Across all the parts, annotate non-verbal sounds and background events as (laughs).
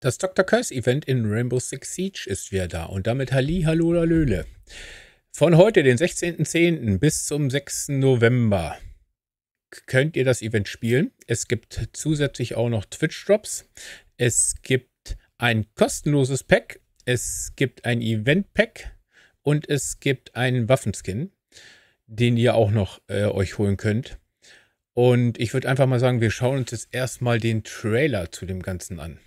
Das Dr. Curse Event in Rainbow Six Siege ist wieder da und damit Halli, Hallo, Löhle. Von heute, den 16.10. bis zum 6. November könnt ihr das Event spielen. Es gibt zusätzlich auch noch Twitch-Drops. Es gibt ein kostenloses Pack. Es gibt ein Event-Pack und es gibt einen Waffenskin, den ihr auch noch äh, euch holen könnt. Und ich würde einfach mal sagen, wir schauen uns jetzt erstmal den Trailer zu dem Ganzen an.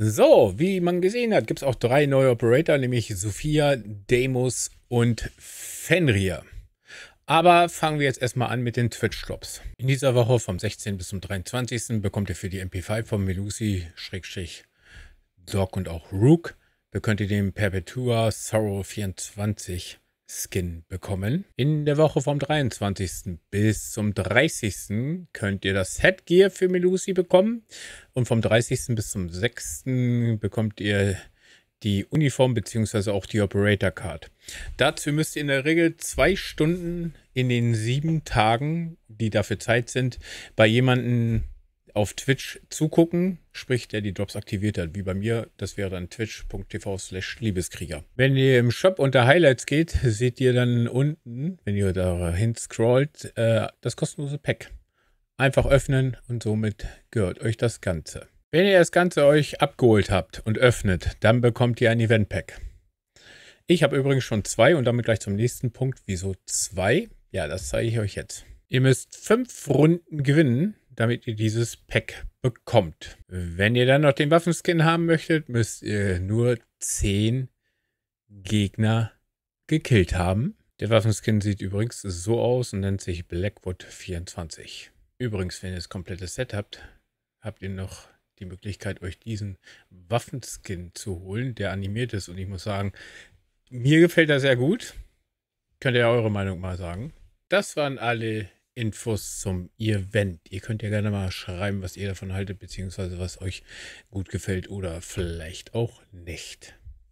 So, wie man gesehen hat, gibt es auch drei neue Operator, nämlich Sophia, Deimos und Fenrir. Aber fangen wir jetzt erstmal an mit den Twitch-Drops. In dieser Woche vom 16. bis zum 23. bekommt ihr für die MP5 von Melusi, Schrägstrich, Dog und auch Rook, bekommt ihr den Perpetua Sorrow 24 Skin bekommen. In der Woche vom 23. bis zum 30. könnt ihr das Headgear für Melusi bekommen. Und vom 30. bis zum 6. bekommt ihr die Uniform bzw. auch die Operator Card. Dazu müsst ihr in der Regel zwei Stunden in den sieben Tagen, die dafür Zeit sind, bei jemandem auf Twitch zugucken, sprich der die Drops aktiviert hat, wie bei mir. Das wäre dann twitch.tv slash Liebeskrieger. Wenn ihr im Shop unter Highlights geht, (laughs) seht ihr dann unten, wenn ihr da hin scrollt, äh, das kostenlose Pack. Einfach öffnen und somit gehört euch das Ganze. Wenn ihr das Ganze euch abgeholt habt und öffnet, dann bekommt ihr ein Event Pack. Ich habe übrigens schon zwei und damit gleich zum nächsten Punkt. Wieso zwei? Ja, das zeige ich euch jetzt. Ihr müsst fünf Runden gewinnen damit ihr dieses Pack bekommt. Wenn ihr dann noch den Waffenskin haben möchtet, müsst ihr nur 10 Gegner gekillt haben. Der Waffenskin sieht übrigens so aus und nennt sich Blackwood 24. Übrigens, wenn ihr das komplette Set habt, habt ihr noch die Möglichkeit, euch diesen Waffenskin zu holen, der animiert ist. Und ich muss sagen, mir gefällt er sehr gut. Könnt ihr ja eure Meinung mal sagen. Das waren alle Infos zum Event. Ihr könnt ja gerne mal schreiben, was ihr davon haltet, beziehungsweise was euch gut gefällt oder vielleicht auch nicht.